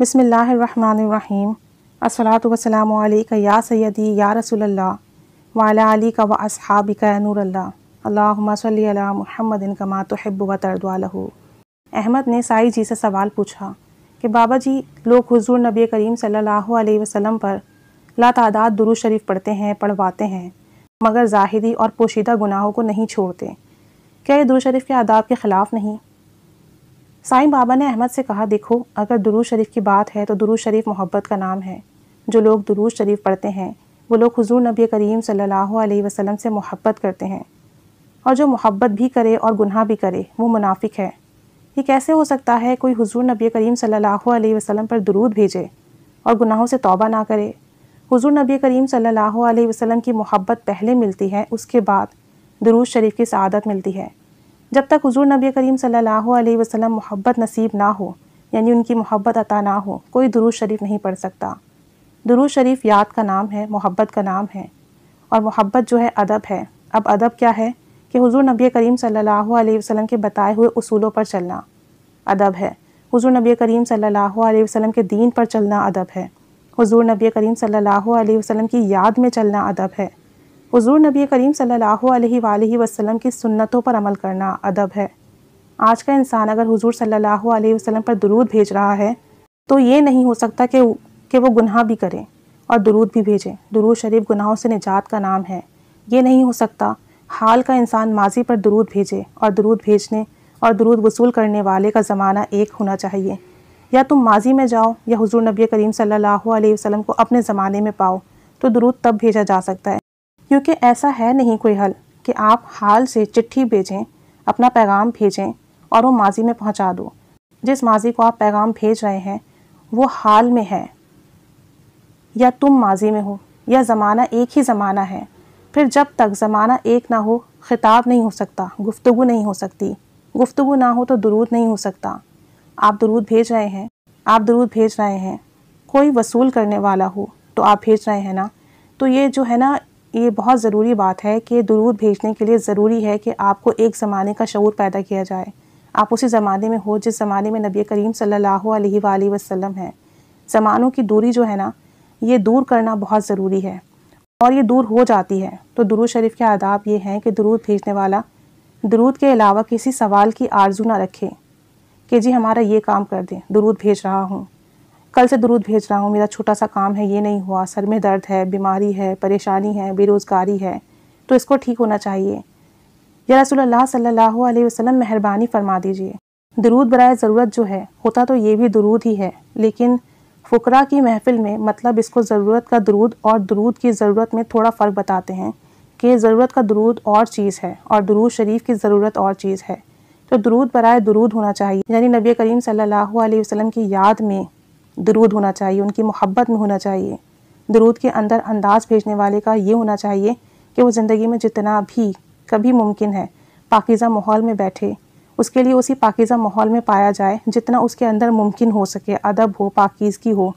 बसमीम असलात वसलाम या सैदी या रसोल्ला वाला का का व महमदिन का नूरल्ला तो महमदिन कमा व तरदवालह अहमद ने साई जी से सवाल पूछा कि बाबा जी लोग हजूर नबी करीम सल्लल्लाहु अलैहि वसल्लम पर ला तादाद दुरू शरीफ पढ़ते हैं पढ़वाते हैं मगर ज़ाहिरी और पोशीदा गुनाहों को नहीं छोड़ते क्या ये दुरू शरीफ के आदाब के ख़िलाफ़ नहीं साईं बाबा ने अहमद से कहा देखो अगर दुरूज शरीफ की बात है तो दुरूज शरीफ मोहब्बत का नाम है जो लोग दुरूज शरीफ पढ़ते हैं वो लोग हुजूर नबी करीम सल्लल्लाहु अलैहि वसल्लम से मोहब्बत करते हैं और जो मोहब्बत भी करे और गुनाह भी करे वो मुनाफिक है ये कैसे हो सकता है कोई हुजूर नबी करीम सल्लल्लाहु अलैहि वसल्लम पर दुरूद भेजे और गुनाहों से तौबा ना करे हुजूर नबी करीम सल्लल्लाहु अलैहि वसल्लम की मोहब्बत पहले मिलती है उसके बाद दुरूद शरीफ की सआदत मिलती है जब तक हजूर नबी करीम सल्लल्लाहु अलैहि वसल्लम मोहब्बत नसीब ना हो यानी उनकी मोहब्बत अता ना हो कोई दुरूद शरीफ नहीं पढ़ सकता दुरूद शरीफ याद का नाम है मोहब्बत का नाम है और मोहब्बत जो है अदब है अब अदब क्या है कि हुजूर नबी करीम सल्लल्लाहु अलैहि वसल्लम के बताए हुए उसूलों पर चलना अदब है हुजूर नबी करीम सल्लल्लाहु अलैहि वसल्लम के दीन पर चलना अदब है हुजूर नबी करीम सल्लल्लाहु अलैहि वसल्लम की याद में चलना अदब है हजूर नबी करीम सल्लल्लाहु अलैहि वसल्लम की सुन्नतों पर अमल करना अदब है आज का इंसान अगर हुजूर सल्लल्लाहु अलैहि वसल्लम पर दुरूद भेज रहा है तो ये नहीं हो सकता कि कि वो गुनाह भी करें और दुरूद भी भेजें दुरूद शरीफ गुनाहों से निजात का नाम है ये नहीं हो सकता हाल का इंसान माजी पर दुरूद भेजे और दुरूद भेजने और दुरूद वसूल करने वाले का ज़माना एक होना चाहिए या तुम माजी में जाओ या हुजूर नबी करीम सल्लल्लाहु अलैहि वसल्लम को अपने ज़माने में पाओ तो दुरूद तब भेजा जा सकता है क्योंकि ऐसा है नहीं कोई हल कि आप हाल से चिट्ठी भेजें अपना पैगाम भेजें और वो माजी में पहुंचा दो जिस माजी को आप पैगाम भेज रहे हैं वो हाल में है या तुम माजी में हो या ज़माना एक ही ज़माना है फिर जब तक ज़माना एक ना हो ख़िताब नहीं हो सकता गुफ्तु नहीं हो सकती गुफ्तु ना हो तो दरूद नहीं हो सकता आप दरूद भेज रहे हैं आप दरूद भेज रहे हैं कोई वसूल करने वाला हो तो आप भेज रहे हैं ना तो ये जो है ना ये बहुत ज़रूरी बात है कि दुरूद भेजने के लिए ज़रूरी है कि आपको एक ज़माने का शूर पैदा किया जाए आप उसी ज़माने में हो जिस ज़माने में नबी करीम सल्लल्लाहु अलैहि वसल्लम है ज़मानों की दूरी जो है ना ये दूर करना बहुत ज़रूरी है और ये दूर हो जाती है तो दुरूद शरीफ के आदाब ये हैं कि दुरूद भेजने वाला दुरूद के अलावा किसी सवाल की आरजू ना रखे कि जी हमारा ये काम कर दें दुरूद भेज रहा हूँ कल से दुरूद भेज रहा हूँ मेरा छोटा सा काम है ये नहीं हुआ सर में दर्द है बीमारी है परेशानी है बेरोज़गारी है तो इसको ठीक होना चाहिए या रसूलुल्लाह सल्लल्लाहु अलैहि वसल्लम मेहरबानी फरमा दीजिए दरूद बरए ज़रूरत जो है होता तो ये भी दरूद ही है लेकिन फ़ुकरा की महफ़िल में मतलब इसको ज़रूरत का दरूद और दरूद की ज़रूरत में थोड़ा फ़र्क बताते हैं कि ज़रूरत का दरूद और चीज़ है और दरूद शरीफ की ज़रूरत और चीज़ है तो दरूद बरए दरूद होना चाहिए यानी नबी करीम सल्लल्लाहु अलैहि वसल्लम की याद में दरूद होना चाहिए उनकी मोहब्बत में होना चाहिए दरूद के अंदर अंदाज़ भेजने वाले का ये होना चाहिए कि वो ज़िंदगी में जितना भी कभी मुमकिन है पाकिज़ा माहौल में बैठे उसके लिए उसी पाकिज़ा माहौल में पाया जाए जितना उसके अंदर मुमकिन हो सके अदब हो पाकिजगी हो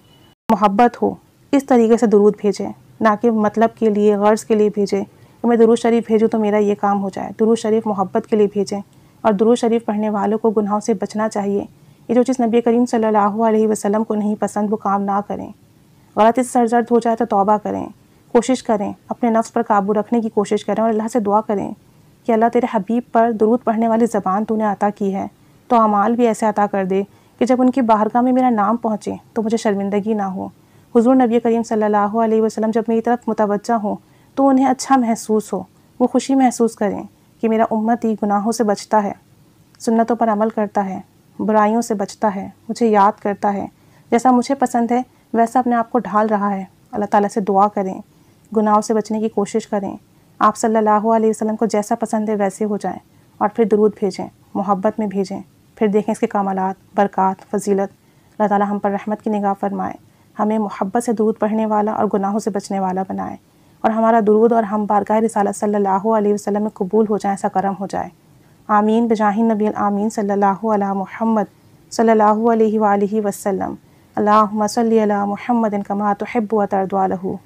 मोहब्बत हो इस तरीके से दरूद भेजें ना कि मतलब के लिए गर्ज़ के लिए भेजें कि मैं दुरूद शरीफ भेजूँ तो मेरा ये काम हो जाए दुरूद शरीफ मोहब्बत के लिए भेजें और दुरूद शरीफ पढ़ने वालों को गुनाहों से बचना चाहिए ये जो चीज़ नबी करीम सल्लल्लाहु अलैहि वसल्लम को नहीं पसंद वो काम ना करें ग़लत से सरजर्द हो जाए तो तौबा करें कोशिश करें अपने नफ्स पर काबू रखने की कोशिश करें और अल्लाह से दुआ करें कि अल्लाह तेरे हबीब पर दरूद पढ़ने वाली ज़बान तूने अता की है तो अमाल भी ऐसे अता कर दे कि जब उनकी बाहरगाह में मेरा नाम पहुँचे तो मुझे शर्मिंदगी ना हो हुजूर नबी करीम सल्लल्लाहु अलैहि वसल्लम जब मेरी तरफ मुतवजह हो तो उन्हें अच्छा महसूस हो वो खुशी महसूस करें कि मेरा उम्मत ही गुनाहों से बचता है सुन्नतों पर अमल करता है बुराइयों से बचता है मुझे याद करता है जैसा मुझे पसंद है वैसा अपने आप को ढाल रहा है अल्लाह ताला से दुआ करें गुनाहों से बचने की कोशिश करें आप सल्लल्लाहु अलैहि वसल्लम को जैसा पसंद है वैसे हो जाएं और फिर दुरूद भेजें मोहब्बत में भेजें फिर देखें इसके कामालात बरक़ात फजीलत अल्लाह ताला हम पर रहमत की निगाह फरमाए हमें मोहब्बत से दूध पढ़ने वाला और गुनाहों से बचने वाला बनाए और हमारा दुरूद और हम बारगाह रिसालत सल्लल्लाहु अलैहि वसल्लम में कबूल हो जाए ऐसा करम हो जाए आमीन बजाहिन नबी आमीन सल्ला महमद सल्ला वसम अल्लाम सल महमदिन कमा तहब तरदवालहू